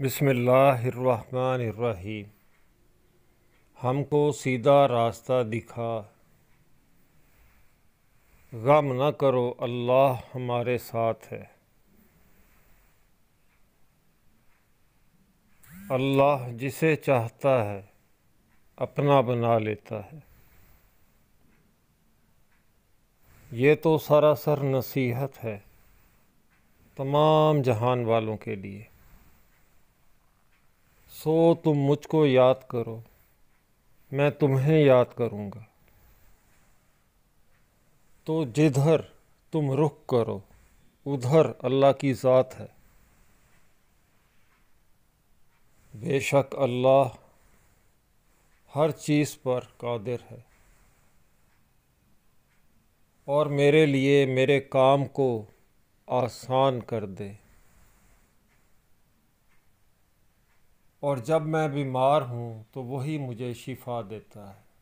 बिसमीम हमको सीधा रास्ता दिखा गम न करो अल्लाह हमारे साथ है अल्लाह जिसे चाहता है अपना बना लेता है ये तो सरासर नसीहत है तमाम जहान वालों के लिए सो तुम मुझको याद करो मैं तुम्हें याद करूँगा तो जिधर तुम रुख करो उधर अल्लाह की ज़ात है बेशक अल्लाह हर चीज़ पर कादिर है और मेरे लिए मेरे काम को आसान कर दे और जब मैं बीमार हूँ तो वही मुझे शिफा देता है